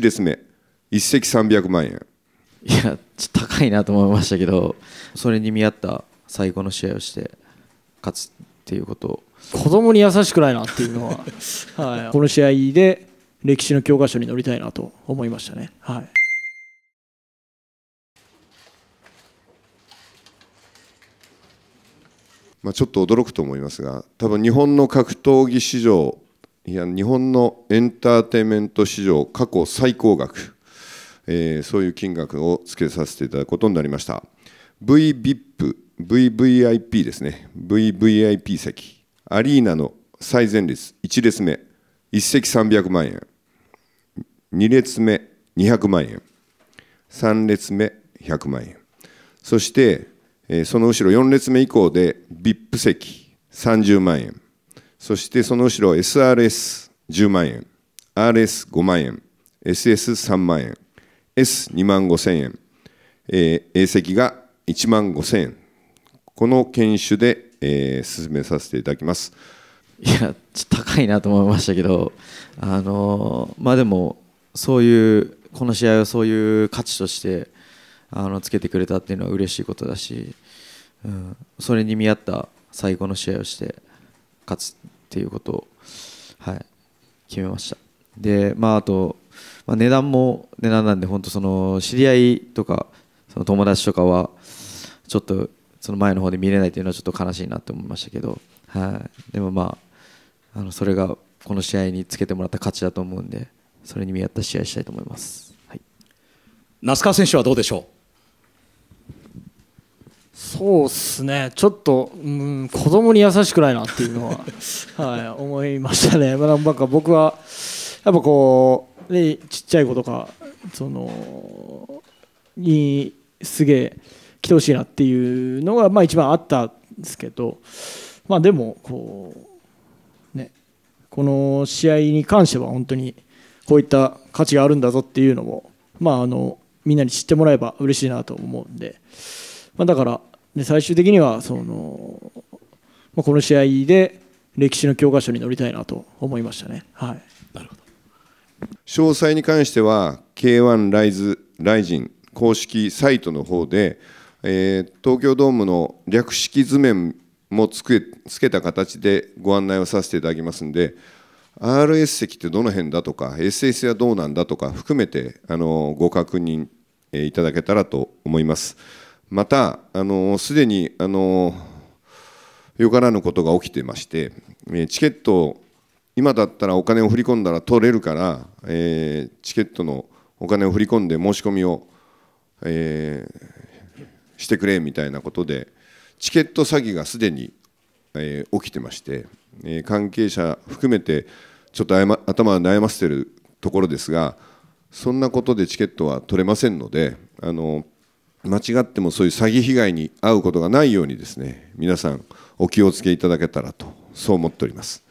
1列目一席300万円いやちょっと高いなと思いましたけどそれに見合った最高の試合をして勝つっていうことを子供に優しくないなっていうのは、はい、この試合で歴史の教科書に載りたいなと思いましたね。はいまあ、ちょっと驚くと思いますが多分日本の格闘技史上日本のエンターテインメント史上過去最高額、えー、そういう金額をつけさせていただくことになりました VVIP VVIP ですね VVIP 席アリーナの最前列1列目1席300万円2列目200万円3列目100万円そして、えー、その後ろ4列目以降で VIP 席30万円そしてその後ろ SRS10 万円、RS5 万円、SS3 万円、S2 万5千円、えー、A 席が1万5千円。この研修で、えー、進めさせていただきます。いや、ちょっと高いなと思いましたけど、あのー、まあでも、そういう、この試合はそういう価値としてあのつけてくれたっていうのは嬉しいことだし、うん、それに見合った最後の試合をして勝つっていうことを、はい、決めましたでまああと、まあ、値段も値段なんで本当その知り合いとかその友達とかはちょっとその前の方で見れないというのはちょっと悲しいなと思いましたけど、はい、でもまああのそれがこの試合につけてもらった価値だと思うんでそれに見合った試合したいと思います、はい、那須川選手はどうでしょうそうっすねちょっと、うん、子供に優しくないなっていうのは、はい、思いましたね、まあ、なんか僕はやっぱこう、ね、ちっちゃい子とかそのにすげえ来てほしいなっていうのが、まあ、一番あったんですけど、まあ、でもこう、ね、この試合に関しては本当にこういった価値があるんだぞっていうのも、まあ、あのみんなに知ってもらえば嬉しいなと思うんで。まあ、だからで最終的にはその、まあ、この試合で歴史の教科書に載りたいなと思いましたね。はい、なるほど詳細に関しては K1 ライズライジン公式サイトの方で、えー、東京ドームの略式図面もつけつけた形でご案内をさせていただきますんで RS 席ってどの辺だとか SS はどうなんだとか含めてあのご確認いただけたらと思います。またすでにあのよからぬことが起きてまして、えチケット今だったらお金を振り込んだら取れるから、えー、チケットのお金を振り込んで申し込みを、えー、してくれみたいなことでチケット詐欺がすでに、えー、起きてまして、え関係者含めてちょっと、ま、頭を悩ませてるところですがそんなことでチケットは取れませんのであの間違ってもそういう詐欺被害に遭うことがないようにですね皆さんお気をつけいただけたらとそう思っております。